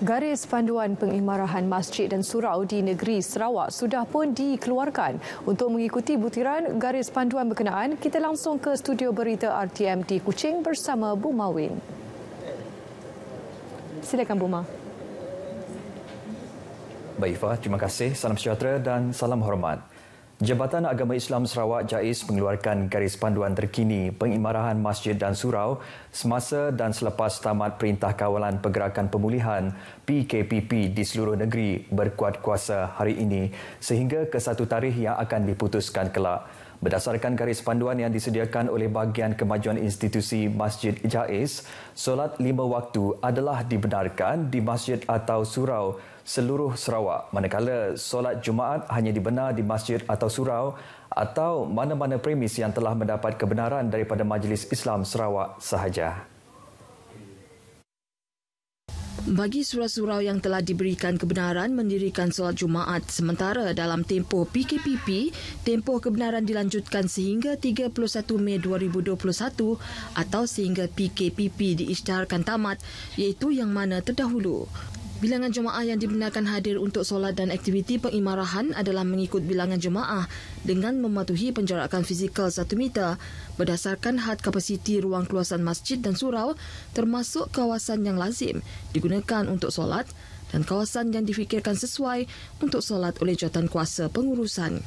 Garis panduan pengimarahan masjid dan surau di negeri Sarawak sudah pun dikeluarkan. Untuk mengikuti butiran garis panduan berkenaan, kita langsung ke studio berita RTM di Kuching bersama Buma Win. Silakan Buma. Ma. Baik Fah, terima kasih. Salam sejahtera dan salam hormat. Jabatan Agama Islam Sarawak JAIS mengeluarkan garis panduan terkini pengimarahan masjid dan surau semasa dan selepas tamat Perintah Kawalan Pergerakan Pemulihan PKPP di seluruh negeri berkuat kuasa hari ini sehingga ke satu tarikh yang akan diputuskan kelak. Berdasarkan garis panduan yang disediakan oleh bahagian kemajuan institusi Masjid JAIS, solat lima waktu adalah dibenarkan di masjid atau surau seluruh Sarawak manakala solat Jumaat hanya dibenar di masjid atau surau atau mana-mana premis yang telah mendapat kebenaran daripada Majlis Islam Sarawak sahaja. Bagi surau-surau yang telah diberikan kebenaran mendirikan solat Jumaat sementara dalam tempoh PKPP, tempoh kebenaran dilanjutkan sehingga 31 Mei 2021 atau sehingga PKPP diisytiharkan tamat iaitu yang mana terdahulu. Bilangan jemaah yang dibenarkan hadir untuk solat dan aktiviti pengimarahan adalah mengikut bilangan jemaah dengan mematuhi penjarakan fizikal 1 meter berdasarkan had kapasiti ruang keluasan masjid dan surau termasuk kawasan yang lazim digunakan untuk solat dan kawasan yang difikirkan sesuai untuk solat oleh jawatan kuasa pengurusan.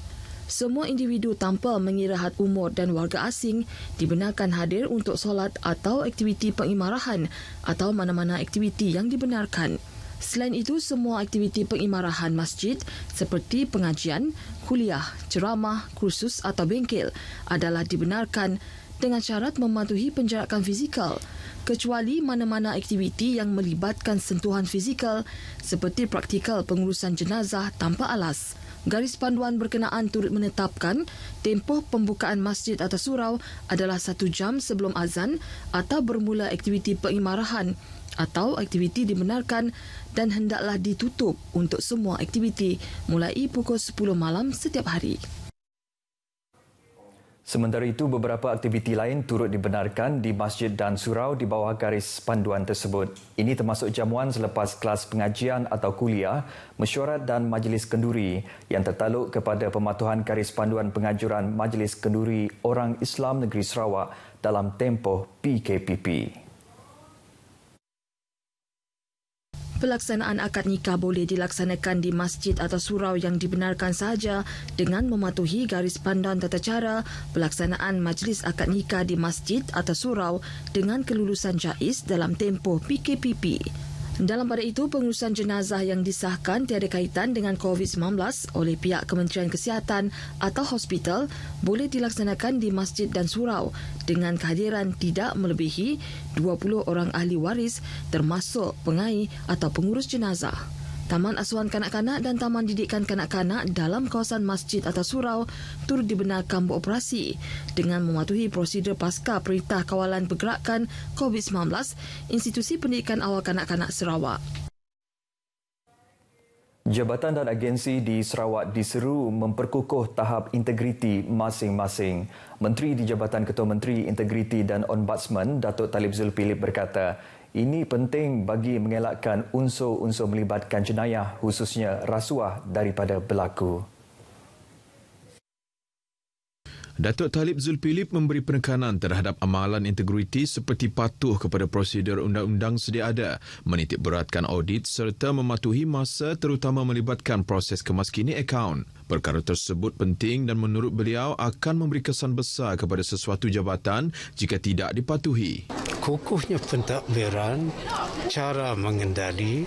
Semua individu tanpa mengira had umur dan warga asing dibenarkan hadir untuk solat atau aktiviti pengimarahan atau mana-mana aktiviti yang dibenarkan. Selain itu, semua aktiviti pengimarahan masjid seperti pengajian, kuliah, ceramah, kursus atau bengkel adalah dibenarkan dengan syarat mematuhi penjarakan fizikal kecuali mana-mana aktiviti yang melibatkan sentuhan fizikal seperti praktikal pengurusan jenazah tanpa alas. Garis panduan berkenaan turut menetapkan tempoh pembukaan masjid atau surau adalah satu jam sebelum azan atau bermula aktiviti pengimarahan atau aktiviti dibenarkan dan hendaklah ditutup untuk semua aktiviti mulai pukul 10 malam setiap hari. Sementara itu, beberapa aktiviti lain turut dibenarkan di masjid dan surau di bawah garis panduan tersebut. Ini termasuk jamuan selepas kelas pengajian atau kuliah, mesyuarat dan majlis kenduri yang tertaluk kepada pematuhan garis panduan pengajuran Majlis Kenduri Orang Islam Negeri Sarawak dalam tempoh PKPP. pelaksanaan akad nikah boleh dilaksanakan di masjid atau surau yang dibenarkan sahaja dengan mematuhi garis pandang tata cara pelaksanaan majlis akad nikah di masjid atau surau dengan kelulusan jais dalam tempoh PKPP. Dalam pada itu, pengurusan jenazah yang disahkan tiada kaitan dengan COVID-19 oleh pihak Kementerian Kesihatan atau hospital boleh dilaksanakan di masjid dan surau dengan kehadiran tidak melebihi 20 orang ahli waris termasuk pengai atau pengurus jenazah. Taman Asuhan Kanak-Kanak dan Taman Didikan Kanak-Kanak dalam kawasan Masjid atau Surau turut dibenarkan beroperasi dengan mematuhi prosedur pasca Perintah Kawalan Pergerakan COVID-19 Institusi Pendidikan Awal Kanak-Kanak Sarawak. Jabatan dan agensi di Sarawak diseru memperkukuh tahap integriti masing-masing. Menteri di Jabatan Ketua Menteri Integriti dan Ombudsman, Datuk Talib Zulpilip berkata, ini penting bagi mengelakkan unsur-unsur melibatkan jenayah khususnya rasuah daripada berlaku. Datuk Talib Zul memberi penekanan terhadap amalan integriti seperti patuh kepada prosedur undang-undang sedia ada, menitik beratkan audit serta mematuhi masa terutama melibatkan proses kemaskini akaun. Perkara tersebut penting dan menurut beliau akan memberi kesan besar kepada sesuatu jabatan jika tidak dipatuhi. Kukuhnya pentadbiran, cara mengendali,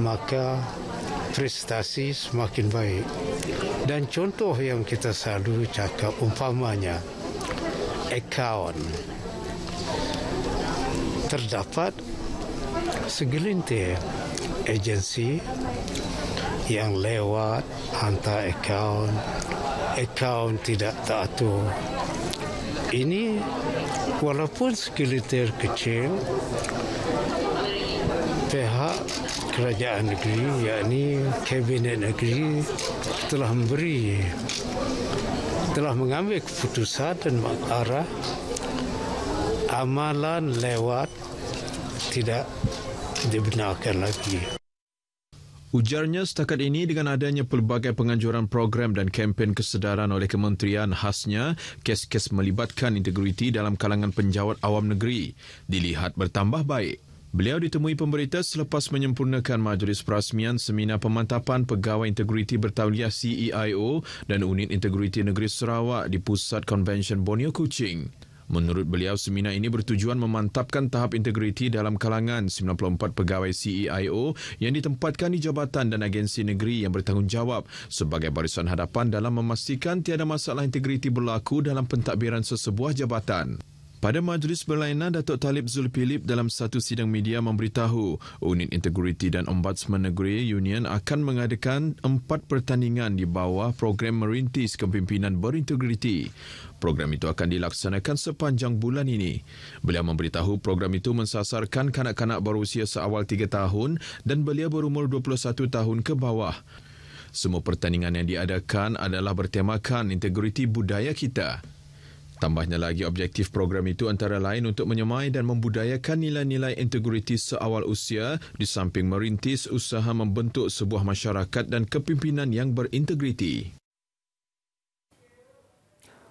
maka prestasi semakin baik. Dan contoh yang kita selalu cakap umpamanya akaun terdapat segelintir agensi yang lewat hantar akaun akaun tidak teratur ini walaupun segelintir kecil pihak kerajaan negeri yakni kabinet negeri telah memberi telah mengambil keputusan dan arah amalan lewat tidak dibenarkan lagi. Ujarnya setakat ini dengan adanya pelbagai penganjuran program dan kempen kesedaran oleh kementerian khasnya, kes-kes melibatkan integriti dalam kalangan penjawat awam negeri dilihat bertambah baik. Beliau ditemui pemerintah selepas menyempurnakan majlis perasmian seminar pemantapan pegawai integriti bertauliah CEIO dan unit integriti negeri Sarawak di pusat konvensyen Borneo Kuching. Menurut beliau, seminar ini bertujuan memantapkan tahap integriti dalam kalangan 94 pegawai CEIO yang ditempatkan di jabatan dan agensi negeri yang bertanggungjawab sebagai barisan hadapan dalam memastikan tiada masalah integriti berlaku dalam pentadbiran sesebuah jabatan. Pada majlis berlainan, Datuk Talib Zul Philip dalam satu sidang media memberitahu Unit Integriti dan Ombudsman Negeri Union akan mengadakan empat pertandingan di bawah program merintis kepimpinan berintegriti. Program itu akan dilaksanakan sepanjang bulan ini. Beliau memberitahu program itu mensasarkan kanak-kanak berusia seawal tiga tahun dan beliau berumur 21 tahun ke bawah. Semua pertandingan yang diadakan adalah bertemakan integriti budaya kita. Tambahnya lagi, objektif program itu antara lain untuk menyemai dan membudayakan nilai-nilai integriti seawal usia di samping merintis usaha membentuk sebuah masyarakat dan kepimpinan yang berintegriti.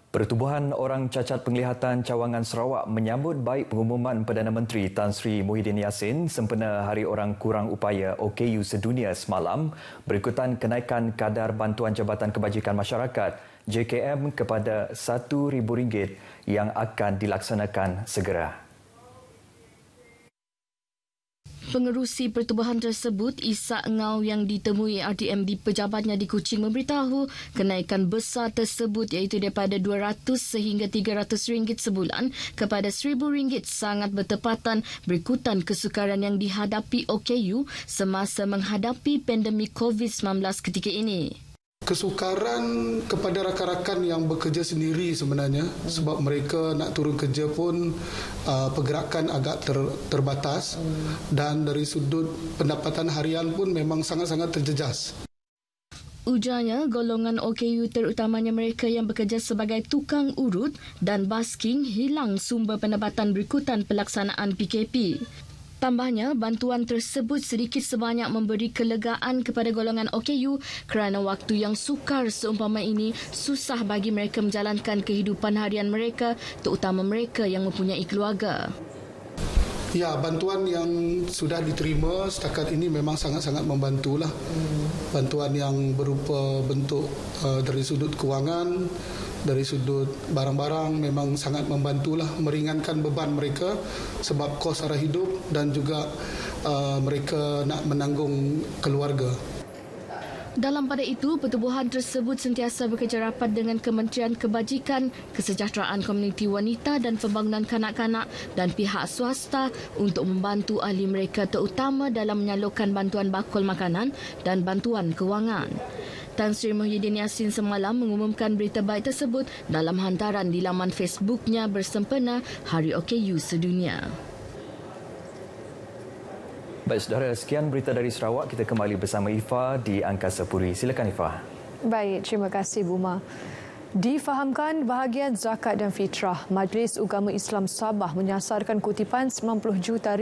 Pertubuhan Orang Cacat Penglihatan Cawangan Sarawak menyambut baik pengumuman Perdana Menteri Tan Sri Muhyiddin Yassin sempena Hari Orang Kurang Upaya OKU Sedunia semalam berikutan kenaikan kadar bantuan Jabatan Kebajikan Masyarakat JKM kepada RM1,000 yang akan dilaksanakan segera pengerusi pertubuhan tersebut, Isa Ngau yang ditemui RDM di pejabatnya di Kuching memberitahu kenaikan besar tersebut iaitu daripada RM200 sehingga RM300 sebulan kepada RM1,000 sangat bertepatan berikutan kesukaran yang dihadapi OKU semasa menghadapi pandemik COVID-19 ketika ini. Kesukaran kepada rakan-rakan yang bekerja sendiri sebenarnya hmm. sebab mereka nak turun kerja pun uh, pergerakan agak ter, terbatas hmm. dan dari sudut pendapatan harian pun memang sangat-sangat terjejas. Ujarnya, golongan OKU terutamanya mereka yang bekerja sebagai tukang urut dan basking hilang sumber pendapatan berikutan pelaksanaan PKP. Tambahnya, bantuan tersebut sedikit sebanyak memberi kelegaan kepada golongan OKU kerana waktu yang sukar seumpama ini susah bagi mereka menjalankan kehidupan harian mereka terutama mereka yang mempunyai keluarga. Ya, bantuan yang sudah diterima setakat ini memang sangat-sangat membantulah. Bantuan yang berupa bentuk uh, dari sudut kewangan, dari sudut barang-barang memang sangat membantulah meringankan beban mereka sebab kos sara hidup dan juga uh, mereka nak menanggung keluarga. Dalam pada itu, pertubuhan tersebut sentiasa bekerja rapat dengan Kementerian Kebajikan, Kesejahteraan Komuniti Wanita dan Pembangunan Kanak-kanak dan pihak swasta untuk membantu ahli mereka terutama dalam menyalurkan bantuan bakul makanan dan bantuan kewangan. Tan Sri Muhyiddin Yassin semalam mengumumkan berita baik tersebut dalam hantaran di laman Facebooknya bersempena Hari OKU Sedunia. Baik, saudara, sekian berita dari Sarawak. Kita kembali bersama Ifa di Angkasa Puri. Silakan, Ifa. Baik, terima kasih, Buma. Difahamkan bahagian zakat dan fitrah, Majlis Ugama Islam Sabah menyasarkan kutipan 90 juta